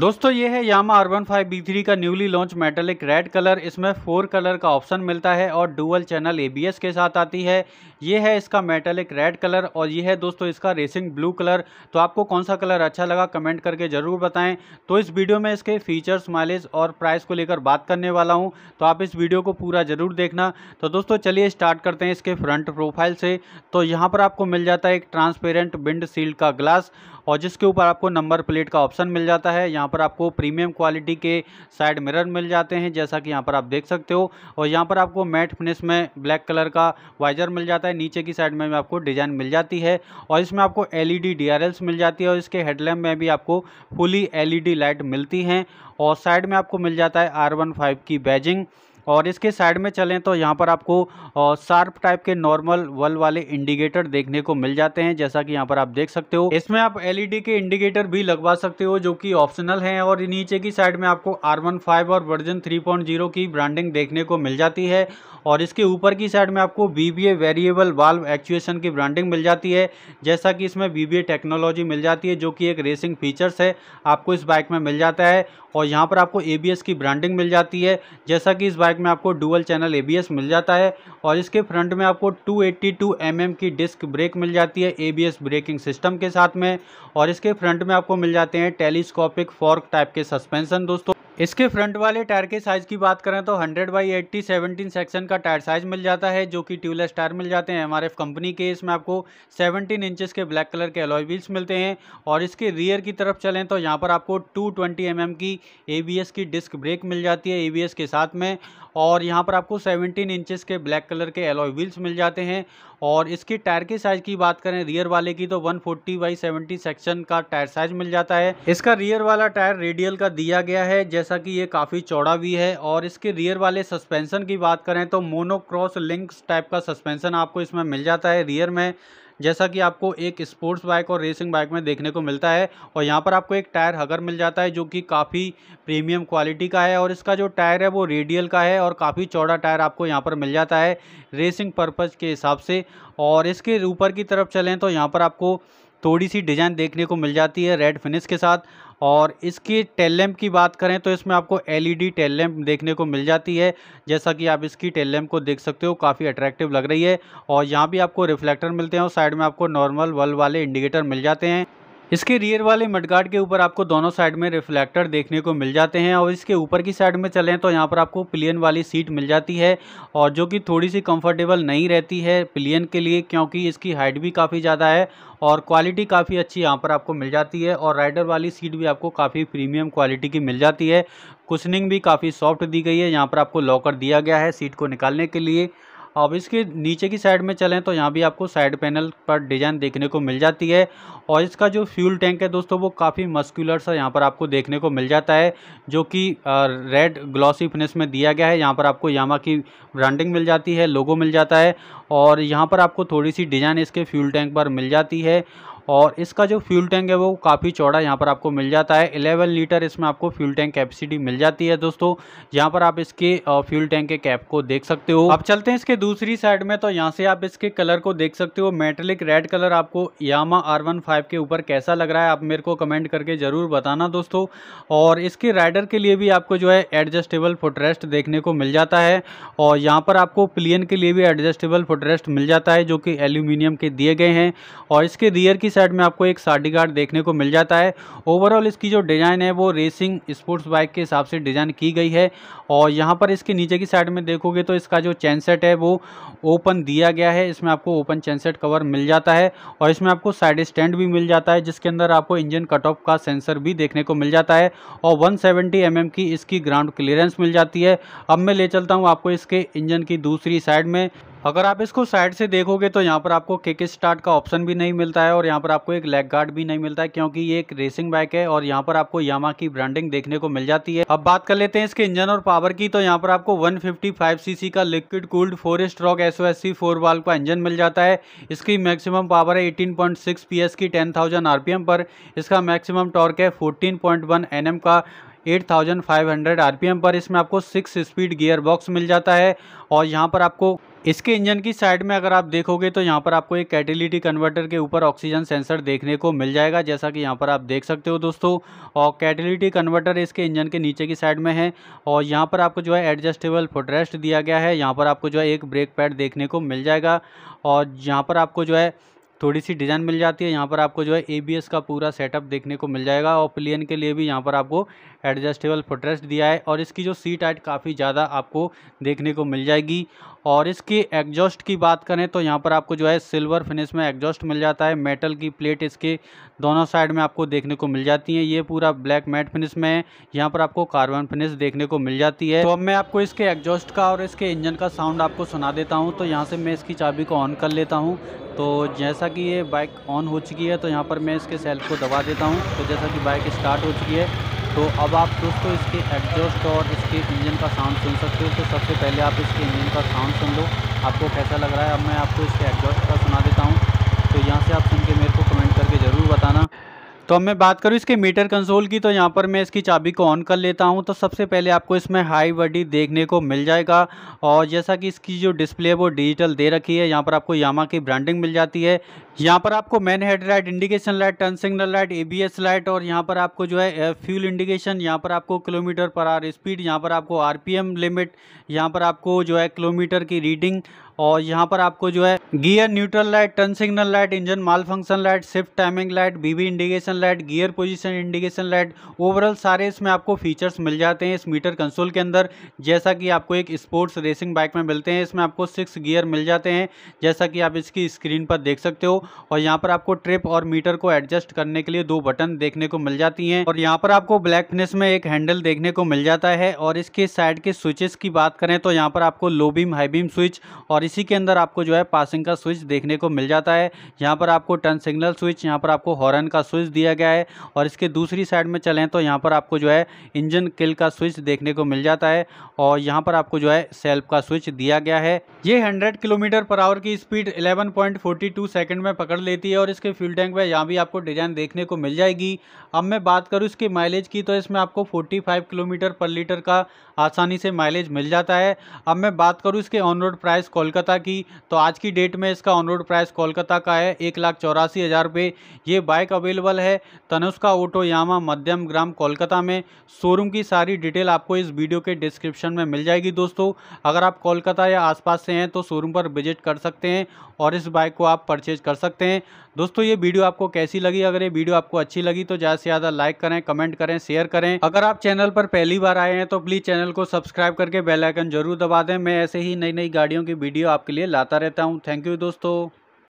दोस्तों ये है Yamaha urban five B three का newly launch metallic red colour इसमें फोर कलर का ऑप्शन मिलता है और डुअल चैनल एबीएस के साथ आती है ये है इसका मेटेलिक रेड कलर और ये है दोस्तों इसका रेसिंग ब्लू कलर तो आपको कौन सा कलर अच्छा लगा कमेंट करके ज़रूर बताएं तो इस वीडियो में इसके फीचर्स माइलेज और प्राइस को लेकर बात करने वाला हूँ तो आप इस वीडियो को पूरा ज़रूर देखना तो दोस्तों चलिए स्टार्ट करते हैं इसके फ्रंट प्रोफाइल से तो यहाँ पर आपको मिल जाता है एक ट्रांसपेरेंट विंड सील्ड का ग्लास और जिसके ऊपर आपको नंबर प्लेट का ऑप्शन मिल जाता है यहाँ पर आपको प्रीमियम क्वालिटी के साइड मिरर मिल जाते हैं जैसा कि यहाँ पर आप देख सकते हो और यहाँ पर आपको मैट फिनिश में ब्लैक कलर का वाइजर मिल जाता है नीचे की साइड में भी आपको डिज़ाइन मिल जाती है और इसमें आपको एल ई मिल जाती है और इसके हेडलैम्प में भी आपको फुली एल लाइट मिलती हैं और साइड में आपको मिल जाता है आर की बैजिंग और इसके साइड में चलें तो यहाँ पर आपको शार्प टाइप के नॉर्मल वल वाले इंडिकेटर देखने को मिल जाते हैं जैसा कि यहाँ पर आप देख सकते हो इसमें आप एलईडी के इंडिकेटर भी लगवा सकते हो जो कि ऑप्शनल हैं और नीचे की साइड में आपको आर फाइव और वर्जन 3.0 की ब्रांडिंग देखने को मिल जाती है और इसके ऊपर की साइड में आपको बी वेरिएबल वाल्व एक्चुएशन की ब्रांडिंग मिल जाती है जैसा कि इसमें बी टेक्नोलॉजी मिल जाती है जो कि एक रेसिंग फीचर्स है आपको इस बाइक में मिल जाता है और यहाँ पर आपको ए की ब्रांडिंग मिल जाती है जैसा कि इस बाइक बैक में आपको डुअल चैनल एबीएस मिल जाता है और इसके फ्रंट में आपको 282 एट्टी mm की डिस्क ब्रेक मिल जाती है एबीएस ब्रेकिंग सिस्टम के साथ में और इसके फ्रंट में आपको मिल जाते हैं टेलीस्कोपिक फॉर्क टाइप के सस्पेंशन दोस्तों इसके फ्रंट वाले टायर के साइज़ की बात करें तो 100 बाई 80 17 सेक्शन का टायर साइज़ मिल जाता है जो कि ट्यूबलेस टायर मिल जाते हैं एमआरएफ कंपनी के इसमें आपको 17 इंचेस के ब्लैक कलर के अलॉय व्हील्स मिलते हैं और इसके रियर की तरफ चलें तो यहां पर आपको 220 ट्वेंटी mm की एबीएस की डिस्क ब्रेक मिल जाती है ए के साथ में और यहाँ पर आपको 17 इंचेस के ब्लैक कलर के एलॉय व्हील्स मिल जाते हैं और इसके टायर के साइज़ की बात करें रियर वाले की तो 140 फोर्टी बाई सेवेंटी सेक्शन का टायर साइज मिल जाता है इसका रियर वाला टायर रेडियल का दिया गया है जैसा कि ये काफ़ी चौड़ा भी है और इसके रियर वाले सस्पेंसन की बात करें तो मोनोक्रॉस लिंक्स टाइप का सस्पेंसन आपको इसमें मिल जाता है रियर में जैसा कि आपको एक स्पोर्ट्स बाइक और रेसिंग बाइक में देखने को मिलता है और यहाँ पर आपको एक टायर हगर मिल जाता है जो कि काफ़ी प्रीमियम क्वालिटी का है और इसका जो टायर है वो रेडियल का है और काफ़ी चौड़ा टायर आपको यहाँ पर मिल जाता है रेसिंग पर्पज़ के हिसाब से और इसके ऊपर की तरफ चलें तो यहाँ पर आपको थोड़ी सी डिज़ाइन देखने को मिल जाती है रेड फिनिश के साथ और इसकी टेल लैम्प की बात करें तो इसमें आपको एलईडी टेल लैम्प देखने को मिल जाती है जैसा कि आप इसकी टेल लैम्प को देख सकते हो काफ़ी अट्रैक्टिव लग रही है और यहाँ भी आपको रिफ्लेक्टर मिलते हैं और साइड में आपको नॉर्मल बल्ब वाले इंडिकेटर मिल जाते हैं इसके रियर वाले मडगार्ड के ऊपर आपको दोनों साइड में रिफ्लेक्टर देखने को मिल जाते हैं और इसके ऊपर की साइड में चलें तो यहाँ पर आपको प्लेन वाली सीट मिल जाती है और जो कि थोड़ी सी कंफर्टेबल नहीं रहती है प्लेन के लिए क्योंकि इसकी हाइट भी काफ़ी ज़्यादा है और क्वालिटी काफ़ी अच्छी यहाँ पर आपको मिल जाती है और राइडर वाली सीट भी आपको काफ़ी प्रीमियम क्वालिटी की मिल जाती है कुशनिंग भी काफ़ी सॉफ्ट दी गई है यहाँ पर आपको लॉकर दिया गया है सीट को निकालने के लिए अब इसके नीचे की साइड में चलें तो यहाँ भी आपको साइड पैनल पर डिज़ाइन देखने को मिल जाती है और इसका जो फ्यूल टैंक है दोस्तों वो काफ़ी मस्कुलर सा यहाँ पर आपको देखने को मिल जाता है जो कि रेड ग्लॉसी फिनिश में दिया गया है यहाँ पर आपको यामा की ब्रांडिंग मिल जाती है लोगो मिल जाता है और यहाँ पर आपको थोड़ी सी डिज़ाइन इसके फ्यूल टैंक पर मिल जाती है और इसका जो फ्यूल टैंक है वो काफ़ी चौड़ा यहाँ पर आपको मिल जाता है 11 लीटर इसमें आपको फ्यूल टैंक कैपेसिटी मिल जाती है दोस्तों यहाँ पर आप इसके फ्यूल टैंक के कैप को देख सकते हो अब चलते हैं इसके दूसरी साइड में तो यहाँ से आप इसके कलर को देख सकते हो मेटेलिक रेड कलर आपको यामा आर के ऊपर कैसा लग रहा है आप मेरे को कमेंट करके ज़रूर बताना दोस्तों और इसके राइडर के लिए भी आपको जो है एडजस्टेबल फुटरेस्ट देखने को मिल जाता है और यहाँ पर आपको प्लियन के लिए भी एडजस्टेबल फुटरेस्ट मिल जाता है जो कि एल्यूमिनियम के दिए गए हैं और इसके रियर की साइड में आपको एक साडी गार्ड देखने को मिल जाता है ओवरऑल इसकी जो डिज़ाइन है वो रेसिंग स्पोर्ट्स बाइक के हिसाब से डिज़ाइन की गई है और यहाँ पर इसके नीचे की साइड में देखोगे तो इसका जो चैन सेट है वो ओपन दिया गया है इसमें आपको ओपन चैन सेट कवर मिल जाता है और इसमें आपको साइड स्टैंड भी मिल जाता है जिसके अंदर आपको इंजन कट ऑफ का सेंसर भी देखने को मिल जाता है और वन सेवेंटी mm की इसकी ग्राउंड क्लियरेंस मिल जाती है अब मैं ले चलता हूँ आपको इसके इंजन की दूसरी साइड में अगर आप इसको साइड से देखोगे तो यहाँ पर आपको किक स्टार्ट का ऑप्शन भी नहीं मिलता है और यहाँ पर आपको एक लेग गार्ड भी नहीं मिलता है क्योंकि ये एक रेसिंग बाइक है और यहाँ पर आपको यामा की ब्रांडिंग देखने को मिल जाती है अब बात कर लेते हैं इसके इंजन और पावर की तो यहाँ पर आपको 155 सीसी का liquid cooled four stroke S O S four valve का इंजन मिल जाता है इसकी मैक्सिमम पावर है eighteen point six P S की ten thousand R P M पर इसका मैक्सिमम टॉर्क है fourteen point one N M का eight thousand five P M पर इसमें आपको सिक्स स्पीड गियर बॉक्स मिल जाता है और यहाँ पर आपको इसके इंजन की साइड में अगर आप देखोगे तो यहाँ पर आपको एक कैटेलिटी कन्वर्टर के ऊपर ऑक्सीजन सेंसर देखने को मिल जाएगा जैसा कि यहाँ पर आप देख सकते हो दोस्तों और कैटेलिटी कन्वर्टर इसके इंजन के नीचे की साइड में है और यहाँ पर आपको जो है एडजस्टेबल फुटरेस्ट दिया गया है यहाँ पर आपको जो है एक ब्रेक पैड देखने को मिल जाएगा और यहाँ पर आपको जो है थोड़ी सी डिज़ाइन मिल जाती है यहाँ पर आपको जो है ए का पूरा सेटअप देखने को मिल जाएगा और प्लेन के लिए भी यहाँ पर आपको एडजस्टेबल फुटरेस्ट दिया है और इसकी जो सीट आइट काफ़ी ज़्यादा आपको देखने को मिल जाएगी और इसकी एग्जॉस्ट की बात करें तो यहाँ पर आपको जो है सिल्वर फिनिश में एग्जॉस्ट मिल जाता है मेटल की प्लेट इसके दोनों साइड में आपको देखने को मिल जाती है ये पूरा ब्लैक मैट फिनिश में है यहाँ पर आपको कार्बन फिनिश देखने को मिल जाती है तो अब मैं आपको इसके एग्जॉस्ट का और इसके इंजन का साउंड आपको सुना देता हूँ तो यहाँ से मैं इसकी चाबी को ऑन कर लेता हूँ तो जैसा कि ये बाइक ऑन हो चुकी है तो यहाँ पर मैं इसके सेल्फ को दबा देता हूँ तो जैसा कि बाइक स्टार्ट हो चुकी है तो अब आप दोस्तों इसके एग्जॉस्ट और इसके इंजन का साउंड सुन सकते हो तो सबसे पहले आप इसके इंजन का साउंड सुन लो आपको कैसा लग रहा है अब मैं आपको इसके एग्जॉस्ट का सुना देता हूँ तो यहाँ से आप सुन के मेरे को कमेंट करके ज़रूर बताना तो अब मैं बात करूँ इसके मीटर कंसोल की तो यहाँ पर मैं इसकी चाबी को ऑन कर लेता हूँ तो सबसे पहले आपको इसमें हाई वडी देखने को मिल जाएगा और जैसा कि इसकी जो डिस्प्ले है वो डिजिटल दे रखी है यहाँ पर आपको यामा की ब्रांडिंग मिल जाती है यहाँ पर आपको main head light indication light turn signal light ए लाइट और यहाँ पर आपको जो है फ्यूल इंडिकेशन यहाँ पर आपको किलोमीटर पर आर स्पीड यहाँ पर आपको आर लिमिट यहाँ पर आपको जो है किलोमीटर की रीडिंग और यहाँ पर आपको जो है gear neutral light turn signal light engine malfunction light shift timing light बीबी indication light gear position indication light overall सारे इसमें आपको फीचर्स मिल जाते हैं इस मीटर कंसोल के अंदर जैसा कि आपको एक स्पोर्ट्स रेसिंग बाइक में मिलते हैं इसमें आपको सिक्स गियर मिल जाते हैं जैसा कि आप इसकी स्क्रीन पर देख सकते हो और यहाँ पर आपको ट्रिप और मीटर को एडजस्ट करने के लिए दो बटन देखने को मिल जाती हैं और यहाँ पर आपको ब्लैक फिनिश में एक हैंडल देखने को मिल जाता है और इसके साइड के स्विचेस की बात करें तो यहाँ पर आपको low beam high beam switch और इसी के अंदर आपको जो है पासिंग का स्विच देखने को मिल जाता है यहाँ पर आपको टर्न सिग्नल स्विच यहाँ पर आपको हॉर्न का स्विच दिया दिया गया है और इसके दूसरी साइड में चलें तो यहाँ पर आपको जो है इंजन किल का स्विच देखने को मिल जाता है और यहाँ पर आपको जो है सेल्फ का स्विच दिया गया है ये हंड्रेड किलोमीटर पर आवर की स्पीड 11.42 सेकेंड में पकड़ लेती है और इसके फ्यूल टैंक में यहाँ भी आपको डिजाइन देखने को मिल जाएगी अब मैं बात करूँ इसकी माइलेज की तो इसमें आपको 45 किलोमीटर पर लीटर का आसानी से माइलेज मिल जाता है अब मैं बात करूँ इसके ऑन रोड प्राइस कोलकाता की तो आज की डेट में इसका ऑन रोड प्राइस कोलकाता का है एक लाख चौरासी हज़ार रुपये ये बाइक अवेलेबल है है तनुष्का ओटोयामा मध्यम ग्राम कोलकाता में शोरूम की सारी डिटेल आपको इस वीडियो के डिस्क्रिप्शन में मिल जाएगी दोस्तों अगर आप कोलकाता या आसपास से हैं तो शोरूम पर विजिट कर सकते हैं और इस बाइक को आप परचेज कर सकते हैं दोस्तों ये वीडियो आपको कैसी लगी अगर ये वीडियो आपको अच्छी लगी तो ज़्यादा से ज़्यादा लाइक करें कमेंट करें शेयर करें अगर आप चैनल पर पहली बार आए हैं तो प्लीज़ चैनल को सब्सक्राइब करके बेलाइकन जरूर दबा दें मैं ऐसे ही नई नई गाड़ियों की वीडियो आपके लिए लाता रहता हूँ थैंक यू दोस्तों